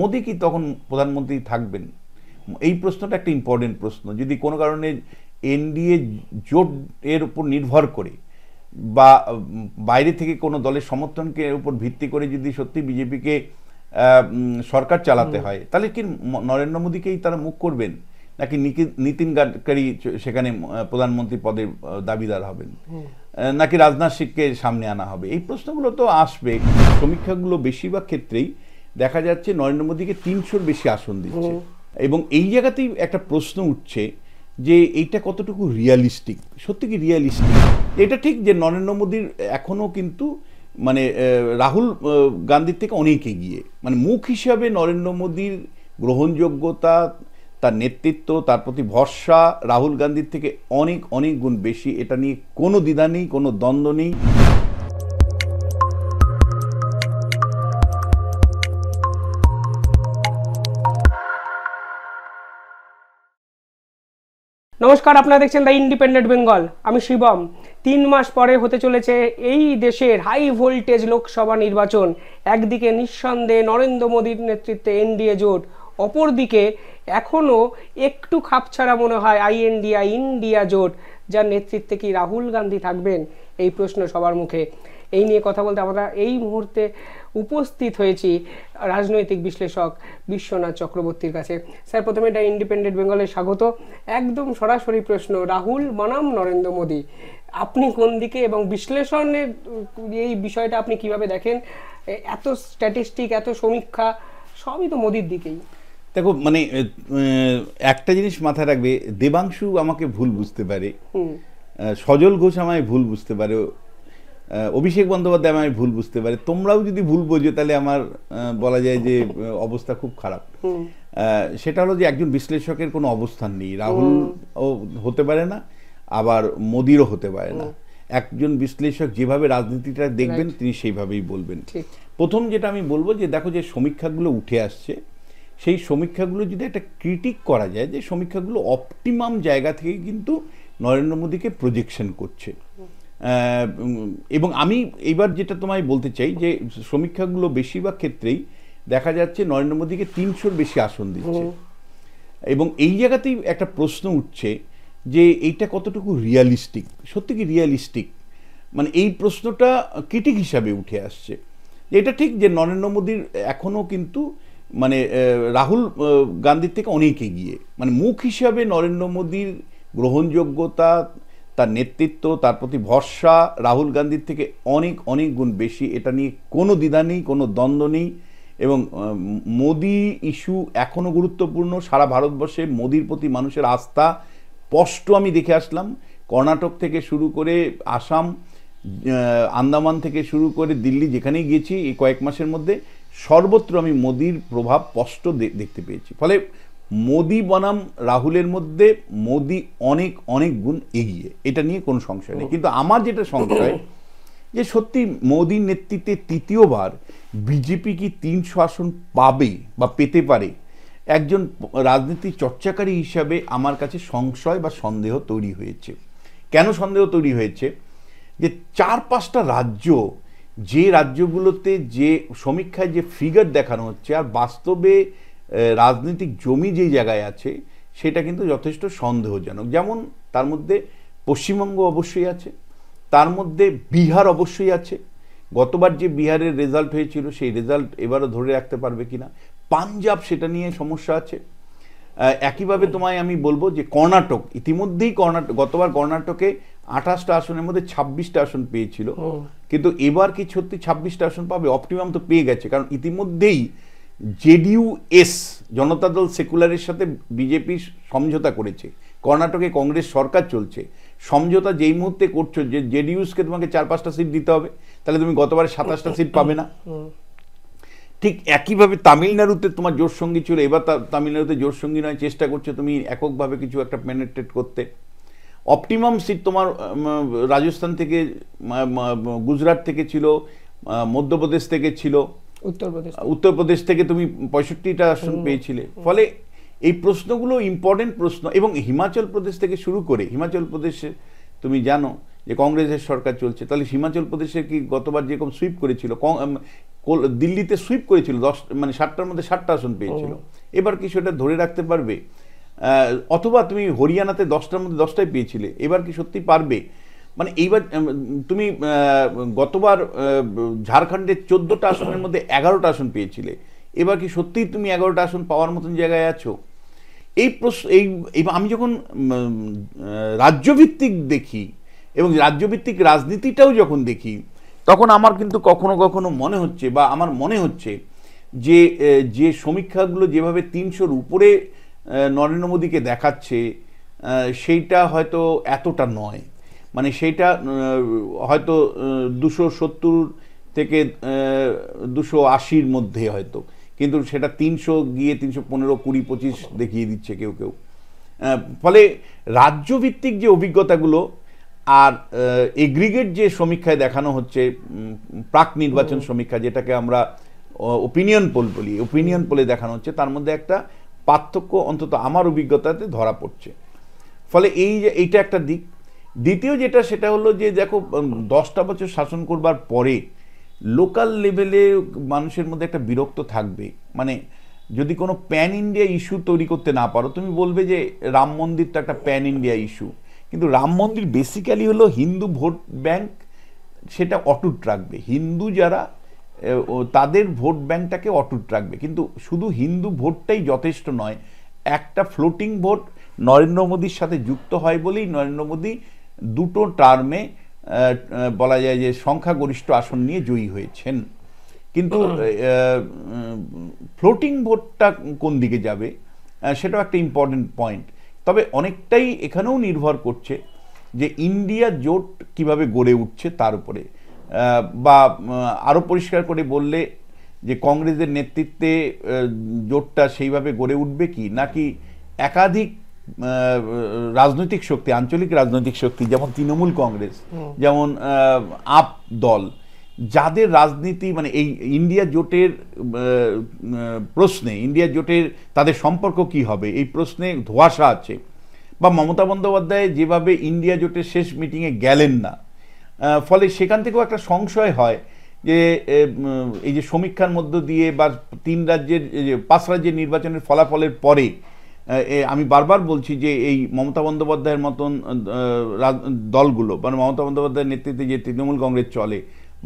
মোদি কি তখন প্রধানমন্ত্রী থাকবেন এই প্রশ্নটা একটা ইম্পর্টেন্ট প্রশ্ন যদি কোনো কারণে এনডিএ জোট এর উপর নির্ভর করে বা বাইরে থেকে কোনো দলের সমর্থনকে উপর ভিত্তি করে যদি সত্যি বিজেপিকে সরকার চালাতে হয় তাহলে কি নরেন্দ্র মোদীকেই তারা মুখ করবেন নাকি নীতিন গাডকারি সেখানে প্রধানমন্ত্রী পদের দাবিদার হবেন নাকি রাজনাথ সিংকে সামনে আনা হবে এই প্রশ্নগুলো তো আসবে সমীক্ষাগুলো বেশিরভাগ ক্ষেত্রেই দেখা যাচ্ছে নরেন্দ্র মোদীকে তিনশোর বেশি আসন দিচ্ছে এবং এই জায়গাতেই একটা প্রশ্ন উঠছে যে এইটা কতটুকু রিয়ালিস্টিক সত্যি কি রিয়ালিস্টিক এটা ঠিক যে নরেন্দ্র মোদীর এখনও কিন্তু মানে রাহুল গান্ধীর থেকে অনেক এগিয়ে মানে মুখ হিসাবে নরেন্দ্র মোদীর গ্রহণযোগ্যতা তার নেতৃত্ব তার প্রতি ভরসা রাহুল গান্ধীর থেকে অনেক অনেক গুণ বেশি এটা নিয়ে কোনো দ্বিধা নেই কোনো দ্বন্দ্ব নেই নমস্কার আপনারা দেখছেন দ্য ইন্ডিপেন্ডেন্ট বেঙ্গল আমি শিবম তিন মাস পরে হতে চলেছে এই দেশের হাই ভোল্টেজ লোকসভা নির্বাচন একদিকে নিঃসন্দেহে নরেন্দ্র মোদীর নেতৃত্বে এনডিএ জোট অপরদিকে এখনও একটু খাপছাড়া মনে হয় আইএনডিয়া ইন্ডিয়া জোট যার নেতৃত্বে কি রাহুল গান্ধী থাকবেন এই প্রশ্ন সবার মুখে এই নিয়ে কথা বলতে আমরা এই মুহূর্তে উপস্থিত হয়েছি রাজনৈতিক বিশ্লেষক বিশ্বনাথ চক্রবর্তীর কাছে স্যার প্রথমে এটা ইন্ডিপেন্ডেন্ট বেঙ্গলে স্বাগত একদম সরাসরি প্রশ্ন রাহুল বনাম নরেন্দ্র মোদী আপনি কোন দিকে এবং বিশ্লেষণের এই বিষয়টা আপনি কিভাবে দেখেন এত স্ট্যাটিস্টিক এত সমীক্ষা সবই তো মোদির দিকেই দেখো মানে একটা জিনিস মাথায় রাখবে দেবাংশু আমাকে ভুল বুঝতে পারে সজল ঘোষ আমায় ভুল বুঝতে পারে অভিষেক বন্দ্যোপাধ্যায় আমি ভুল বুঝতে পারি তোমরাও যদি ভুল বোঝো তাহলে আমার বলা যায় যে অবস্থা খুব খারাপ সেটা হলো যে একজন বিশ্লেষকের কোনো অবস্থান নেই রাহুল হতে পারে না আবার মোদিরও হতে পারে না একজন বিশ্লেষক যেভাবে রাজনীতিটা দেখবেন তিনি সেইভাবেই বলবেন প্রথম যেটা আমি বলবো যে দেখো যে সমীক্ষাগুলো উঠে আসছে সেই সমীক্ষাগুলো যদি একটা ক্রিটিক করা যায় যে সমীক্ষাগুলো অপটিমাম জায়গা থেকে কিন্তু নরেন্দ্র মোদীকে প্রজেকশন করছে এবং আমি এইবার যেটা তোমায় বলতে চাই যে সমীক্ষাগুলো বেশিরভাগ ক্ষেত্রেই দেখা যাচ্ছে নরেন্দ্র মোদীকে তিনশোর বেশি আসন দিচ্ছে এবং এই জায়গাতেই একটা প্রশ্ন উঠছে যে এইটা কতটুকু রিয়ালিস্টিক সত্যি কি রিয়ালিস্টিক মানে এই প্রশ্নটা ক্রিটিক হিসাবে উঠে আসছে এটা ঠিক যে নরেন্দ্র মোদীর এখনও কিন্তু মানে রাহুল গান্ধীর থেকে অনেক এগিয়ে মানে মুখ হিসাবে নরেন্দ্র মোদীর গ্রহণযোগ্যতা তার নেতৃত্ব তার প্রতি ভরসা রাহুল গান্ধীর থেকে অনেক অনেক গুণ বেশি এটা নিয়ে কোনো দ্বিধা নেই কোনো দ্বন্দ্ব নেই এবং মোদি ইস্যু এখনও গুরুত্বপূর্ণ সারা ভারতবর্ষে মোদির প্রতি মানুষের আস্থা স্পষ্ট আমি দেখে আসলাম কর্ণাটক থেকে শুরু করে আসাম আন্দামান থেকে শুরু করে দিল্লি যেখানেই গিয়েছি এই কয়েক মাসের মধ্যে সর্বত্র আমি মোদির প্রভাব স্পষ্ট দেখতে পেয়েছি ফলে মোদি বনাম রাহুলের মধ্যে মোদি অনেক অনেক গুণ এগিয়ে এটা নিয়ে কোনো সংশয় নেই কিন্তু আমার যেটা সংশয় যে সত্যি মোদির নেতৃত্বে তৃতীয়বার বিজেপি কি তিনশো আসন পাবে বা পেতে পারে একজন রাজনীতি চর্চাকারী হিসাবে আমার কাছে সংশয় বা সন্দেহ তৈরি হয়েছে কেন সন্দেহ তৈরি হয়েছে যে চার পাঁচটা রাজ্য যে রাজ্যগুলোতে যে সমীক্ষায় যে ফিগার দেখানো হচ্ছে আর বাস্তবে রাজনৈতিক জমি যেই জায়গায় আছে সেটা কিন্তু যথেষ্ট সন্দেহজনক যেমন তার মধ্যে পশ্চিমবঙ্গ অবশ্যই আছে তার মধ্যে বিহার অবশ্যই আছে গতবার যে বিহারের রেজাল্ট হয়েছিল সেই রেজাল্ট এবারও ধরে রাখতে পারবে কিনা পাঞ্জাব সেটা নিয়ে সমস্যা আছে একইভাবে তোমায় আমি বলবো যে কর্ণাটক ইতিমধ্যেই কর্ণাটক গতবার কর্ণাটকে আঠাশটা আসনের মধ্যে ছাব্বিশটা আসন পেয়েছিল কিন্তু এবার কি সত্যি ছাব্বিশটা আসন পাবে অপটিমাম তো পেয়ে গেছে কারণ ইতিমধ্যেই জেডিইউ এস জনতা দল সেকুলারের সাথে বিজেপি সমঝোতা করেছে কর্ণাটকে কংগ্রেস সরকার চলছে সমঝোতা যেই মুহূর্তে করছো যে জেডিউসকে তোমাকে চার পাঁচটা সিট দিতে হবে তাহলে তুমি গতবারে সাতাশটা সিট পাবে না ঠিক একইভাবে তামিলনাড়ুতে তোমার জোর সঙ্গী ছিল এবার তামিলনাড়ুতে জোর সঙ্গী নয় চেষ্টা করছো তুমি এককভাবে কিছু একটা পেনেট্রেট করতে অপটিমাম সিট তোমার রাজস্থান থেকে গুজরাট থেকে ছিল মধ্যপ্রদেশ থেকে ছিল উত্তরপ্রদেশ উত্তরপ্রদেশ থেকে তুমি পঁয়ষট্টিটা আসন পেয়েছিলে ফলে এই প্রশ্নগুলো ইম্পর্টেন্ট প্রশ্ন এবং হিমাচল প্রদেশ থেকে শুরু করে হিমাচল প্রদেশে তুমি জানো যে কংগ্রেসের সরকার চলছে তাহলে হিমাচল প্রদেশে কি গতবার যেরকম সুইপ করেছিল দিল্লিতে সুইপ করেছিল দশ মানে সাতটার মধ্যে সাতটা আসন পেয়েছিল এবার কি সেটা ধরে রাখতে পারবে অথবা তুমি হরিয়ানাতে দশটার মধ্যে দশটাই পেয়েছিলে এবার কি সত্যি পারবে মানে এইবার তুমি গতবার ঝাড়খণ্ডের চোদ্দোটা আসনের মধ্যে এগারোটা আসন পেয়েছিলে এবার কি সত্যিই তুমি এগারোটা আসন পাওয়ার মতন জায়গায় আছো এই প্রশ্ন এই আমি যখন রাজ্যভিত্তিক দেখি এবং রাজ্যভিত্তিক রাজনীতিটাও যখন দেখি তখন আমার কিন্তু কখনো কখনো মনে হচ্ছে বা আমার মনে হচ্ছে যে যে সমীক্ষাগুলো যেভাবে তিনশোর উপরে নরেন্দ্র মোদীকে দেখাচ্ছে সেইটা হয়তো এতটা নয় মানে সেইটা হয়তো দুশো সত্তর থেকে দুশো আশির মধ্যে হয়তো কিন্তু সেটা তিনশো গিয়ে তিনশো পনেরো কুড়ি পঁচিশ দেখিয়ে দিচ্ছে কেউ কেউ ফলে রাজ্যভিত্তিক যে অভিজ্ঞতাগুলো আর এগ্রিগেট যে সমীক্ষায় দেখানো হচ্ছে প্রাক নির্বাচন সমীক্ষা যেটাকে আমরা ওপিনিয়ন পোল বলি ওপিনিয়ন পোলে দেখানো হচ্ছে তার মধ্যে একটা পার্থক্য অন্তত আমার অভিজ্ঞতাতে ধরা পড়ছে ফলে এই যে এইটা একটা দিক দ্বিতীয় যেটা সেটা হলো যে দেখো দশটা বছর শাসন করবার পরে লোকাল লেভেলে মানুষের মধ্যে একটা বিরক্ত থাকবে মানে যদি কোনো প্যান ইন্ডিয়া ইস্যু তৈরি করতে না পারো তুমি বলবে যে রাম মন্দিরটা একটা প্যান ইন্ডিয়া ইস্যু কিন্তু রাম মন্দির বেসিক্যালি হলো হিন্দু ভোট ব্যাংক সেটা অটুট রাখবে হিন্দু যারা তাদের ভোট ব্যাংকটাকে অটুট রাখবে কিন্তু শুধু হিন্দু ভোটটাই যথেষ্ট নয় একটা ফ্লোটিং ভোট নরেন্দ্র মোদীর সাথে যুক্ত হয় বলেই নরেন্দ্র মোদী দুটো টার্মে বলা যায় যে সংখ্যাগরিষ্ঠ আসন নিয়ে জয়ী হয়েছেন কিন্তু ফ্লোটিং ভোটটা কোন দিকে যাবে সেটাও একটা ইম্পর্টেন্ট পয়েন্ট তবে অনেকটাই এখানেও নির্ভর করছে যে ইন্ডিয়া জোট কিভাবে গড়ে উঠছে তার উপরে বা আরও পরিষ্কার করে বললে যে কংগ্রেসের নেতৃত্বে জোটটা সেইভাবে গড়ে উঠবে কি নাকি একাধিক রাজনৈতিক শক্তি আঞ্চলিক রাজনৈতিক শক্তি যেমন তৃণমূল কংগ্রেস যেমন আপ দল যাদের রাজনীতি মানে এই ইন্ডিয়া জোটের প্রশ্নে ইন্ডিয়া জোটের তাদের সম্পর্ক কি হবে এই প্রশ্নে ধোয়াশা আছে বা মমতা বন্দ্যোপাধ্যায় যেভাবে ইন্ডিয়া জোটের শেষ মিটিংয়ে গেলেন না ফলে সেখান থেকেও একটা সংশয় হয় যে এই যে সমীক্ষার মধ্য দিয়ে বা তিন রাজ্যের পাঁচ রাজ্যের নির্বাচনের ফলাফলের পরে আমি বারবার বলছি যে এই মমতা বন্দ্যোপাধ্যায়ের মতন দলগুলো মানে মমতা বন্দ্যোপাধ্যায়ের নেতৃত্বে যে তৃণমূল কংগ্রেস চলে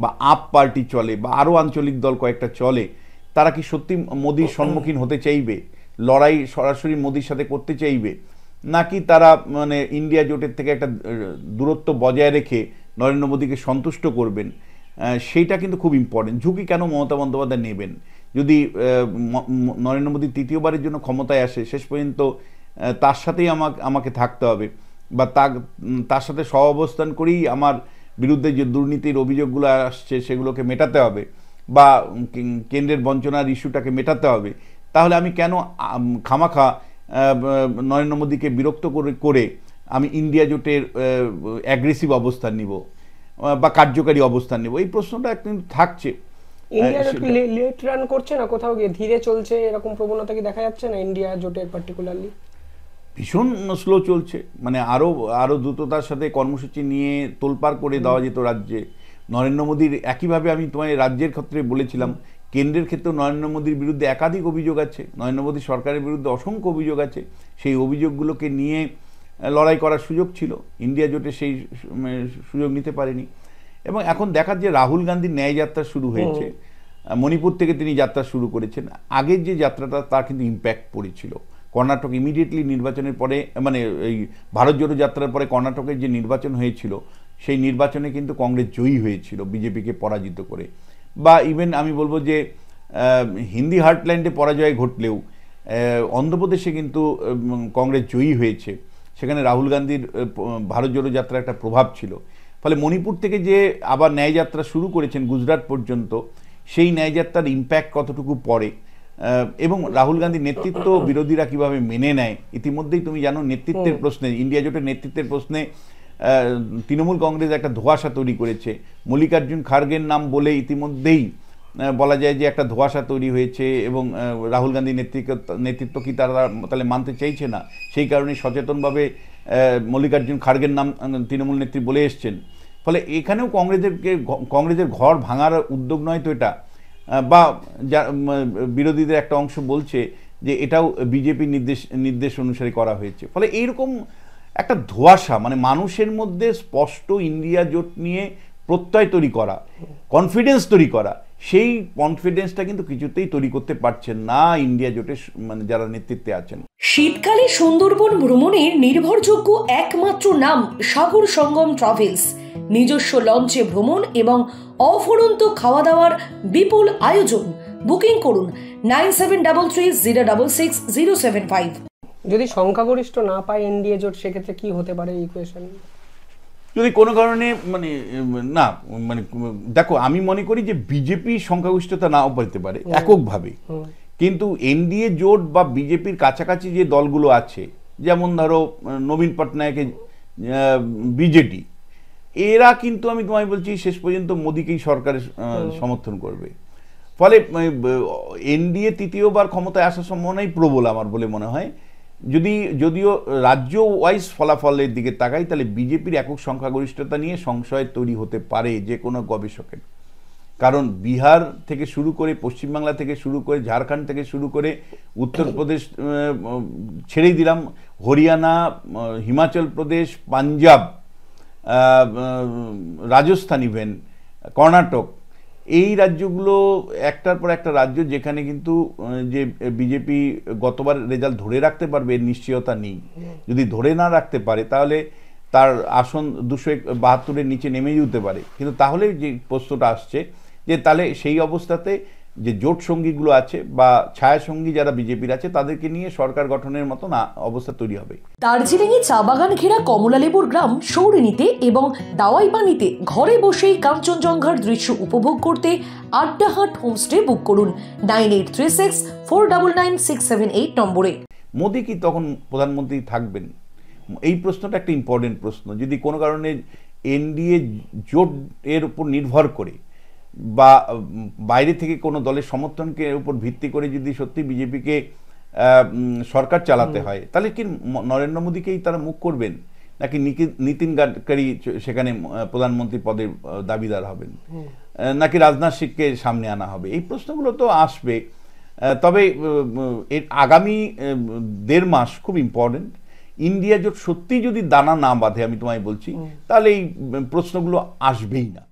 বা আপ পার্টি চলে বা আরও আঞ্চলিক দল কয়েকটা চলে তারা কি সত্যি মোদির সম্মুখীন হতে চাইবে লড়াই সরাসরি মোদির সাথে করতে চাইবে নাকি তারা মানে ইন্ডিয়া জোটের থেকে একটা দূরত্ব বজায় রেখে নরেন্দ্র মোদীকে সন্তুষ্ট করবেন সেইটা কিন্তু খুব ইম্পর্টেন্ট ঝুঁকি কেন মমতা বন্দ্যোপাধ্যায় নেবেন যদি নরেন্দ্র মোদী তৃতীয়বারের জন্য ক্ষমতায় আসে শেষ পর্যন্ত তার সাথেই আমাকে আমাকে থাকতে হবে বা তার সাথে সহ অবস্থান করেই আমার বিরুদ্ধে যে দুর্নীতির অভিযোগগুলো আসছে সেগুলোকে মেটাতে হবে বা কেন্দ্রের বঞ্চনার ইস্যুটাকে মেটাতে হবে তাহলে আমি কেন খামাখা নরেন্দ্র মোদীকে বিরক্ত করে করে আমি ইন্ডিয়া জোটের অ্যাগ্রেসিভ অবস্থান নিব বা কার্যকারী অবস্থান নেব এই প্রশ্নটা কিন্তু থাকছে ইন্ডিয়া জোট লেট রান করছে না কোথাও গিয়ে ধীরে চলছে এরকম প্রবণতা কি দেখা যাচ্ছে না ইন্ডিয়া জোটের পার্টিকুলারলি ভীষণ স্লো চলছে মানে আরও আরও দ্রুততার সাথে কর্মসূচি নিয়ে তোলপাড় করে দেওয়া যেত রাজ্যে নরেন্দ্র মোদীর একইভাবে আমি তোমায় রাজ্যের ক্ষেত্রে বলেছিলাম কেন্দ্রের ক্ষেত্রে নরেন্দ্র মোদীর বিরুদ্ধে একাধিক অভিযোগ আছে নরেন্দ্র মোদী সরকারের বিরুদ্ধে অসংখ্য অভিযোগ আছে সেই অভিযোগগুলোকে নিয়ে লড়াই করার সুযোগ ছিল ইন্ডিয়া জোটে সেই মানে সুযোগ নিতে পারেনি এবং এখন দেখা যে রাহুল গান্ধীর ন্যায় যাত্রা শুরু হয়েছে মণিপুর থেকে তিনি যাত্রা শুরু করেছেন আগের যে যাত্রাটা তার কিন্তু ইম্প্যাক্ট পড়েছিল কর্ণাটক ইমিডিয়েটলি নির্বাচনের পরে মানে এই ভারত জোড়ো যাত্রার পরে কর্ণাটকের যে নির্বাচন হয়েছিল সেই নির্বাচনে কিন্তু কংগ্রেস জয়ী হয়েছিল বিজেপিকে পরাজিত করে বা ইভেন আমি বলবো যে হিন্দি হার্টল্যান্ডে পরাজয় ঘটলেও অন্ধ্রপ্রদেশে কিন্তু কংগ্রেস জয়ী হয়েছে সেখানে রাহুল গান্ধীর ভারত জোড়ো যাত্রা একটা প্রভাব ছিল ফলে মণিপুর থেকে যে আবার ন্যায়যাত্রা শুরু করেছেন গুজরাট পর্যন্ত সেই ন্যায়যাত্রার ইম্প্যাক্ট কতটুকু পড়ে এবং রাহুল গান্ধীর নেতৃত্ব বিরোধীরা কিভাবে মেনে নেয় ইতিমধ্যেই তুমি জানো নেতৃত্বের প্রশ্নে ইন্ডিয়া জোটের নেতৃত্বের প্রশ্নে তৃণমূল কংগ্রেস একটা ধোয়াশা তৈরি করেছে মল্লিকার্জুন খার্গের নাম বলে ইতিমধ্যেই বলা যায় যে একটা ধোয়াশা তৈরি হয়েছে এবং রাহুল গান্ধীর নেতৃত্ব নেতৃত্ব কি তারা তাহলে মানতে চাইছে না সেই কারণে সচেতনভাবে মল্লিকার্জুন খার্গের নাম তৃণমূল নেত্রী বলে এসছেন ফলে এখানেও কংগ্রেসেরকে কংগ্রেসের ঘর ভাঙার উদ্যোগ নয় তো এটা বা যা বিরোধীদের একটা অংশ বলছে যে এটাও বিজেপি নির্দেশ নির্দেশ অনুসারে করা হয়েছে ফলে এইরকম একটা ধোয়াশা মানে মানুষের মধ্যে স্পষ্ট ইন্ডিয়া জোট নিয়ে প্রত্যয় তৈরি করা কনফিডেন্স তৈরি করা সেই কনফিডেন্সটা কিন্তু কিছুতেই তৈরি করতে পারছেন না ইন্ডিয়া জোটের মানে যারা নেতৃত্বে আছেন শীতকালে সুন্দরবন ভ্রমণের নির্ভরযোগ্য একমাত্র নাম সাগর সঙ্গম ট্রাভেলস নিজস্ব লঞ্চে ভ্রমণ এবং অফুরন্ত খাওয়া দাওয়ার বিপুল আয়োজন বুকিং করুন nine seven double three zero double six zero seven five যদি সংখ্যাগরিষ্ঠ না পায় এনডিএ জোট সেক্ষেত্রে কি হতে পারে ইকুয়েশন যদি কোনো কারণে মানে না মানে দেখো আমি মনে করি যে বিজেপি সংখ্যাগরিষ্ঠতা নাও পেতে পারে এককভাবে কিন্তু এনডিএ জোট বা বিজেপির কাছাকাছি যে দলগুলো আছে যেমন ধরো নবীন পটনায়কের বিজেডি এরা কিন্তু আমি তোমায় বলছি শেষ পর্যন্ত মোদীকেই সরকারের সমর্থন করবে ফলে মানে, এনডিএ তৃতীয়বার ক্ষমতায় আসার সম্ভাবনাই প্রবল আমার বলে মনে হয় যদি যদিও রাজ্য ওয়াইজ ফলাফলের দিকে তাকাই তাহলে বিজেপির একক সংখ্যাগরিষ্ঠতা নিয়ে সংশয় তৈরি হতে পারে যে কোনো গবেষকের কারণ বিহার থেকে শুরু করে পশ্চিমবাংলা থেকে শুরু করে ঝাড়খণ্ড থেকে শুরু করে উত্তরপ্রদেশ ছেড়েই দিলাম হরিয়ানা হিমাচল প্রদেশ পাঞ্জাব রাজস্থান ইভেন কর্ণাটক এই রাজ্যগুলো একটার পর একটা রাজ্য যেখানে কিন্তু যে বিজেপি গতবার রেজাল্ট ধরে রাখতে পারবে নিশ্চয়তা নেই যদি ধরে না রাখতে পারে তাহলে তার আসন দুশো বাহাত্তরের নিচে নেমে যেতে পারে কিন্তু তাহলে যে প্রশ্নটা আসছে যে তাহলে সেই অবস্থাতে যে জোট সঙ্গীগুলো আছে বা ছায়াসঙ্গী যারা বিজেপির আছে তাদেরকে নিয়ে সরকার গঠনের মতো না অবস্থা তৈরি হবে এ চা বাগান ঘেরা কমলালেবুর গ্রাম সৌরিনীতে এবং দাওয়াই পানিতে ঘরে বসেই কাঞ্চনজঙ্ঘার দৃশ্য উপভোগ করতে আড্ডাহাট হোমস্টে বুক করুন nine eight three six four double nine six seven eight নম্বরে মোদি কি তখন প্রধানমন্ত্রী থাকবেন এই প্রশ্নটা একটা ইম্পর্টেন্ট প্রশ্ন যদি কোনো কারণে এনডিএ জোট এর উপর নির্ভর করে বা বাইরে থেকে কোনো দলের সমর্থনকে উপর ভিত্তি করে যদি সত্যি বিজেপিকে সরকার চালাতে হয় তাহলে কি নরেন্দ্র মোদীকেই তারা মুখ করবেন নাকি নীতিন গাডকারি সেখানে প্রধানমন্ত্রী পদের দাবিদার হবেন নাকি রাজনাথ সিংকে সামনে আনা হবে এই প্রশ্নগুলো তো আসবে তবে এর আগামী দেড় মাস খুব ইম্পর্টেন্ট ইন্ডিয়া জোট সত্যি যদি দানা না বাঁধে আমি তোমায় বলছি তাহলে এই প্রশ্নগুলো আসবেই না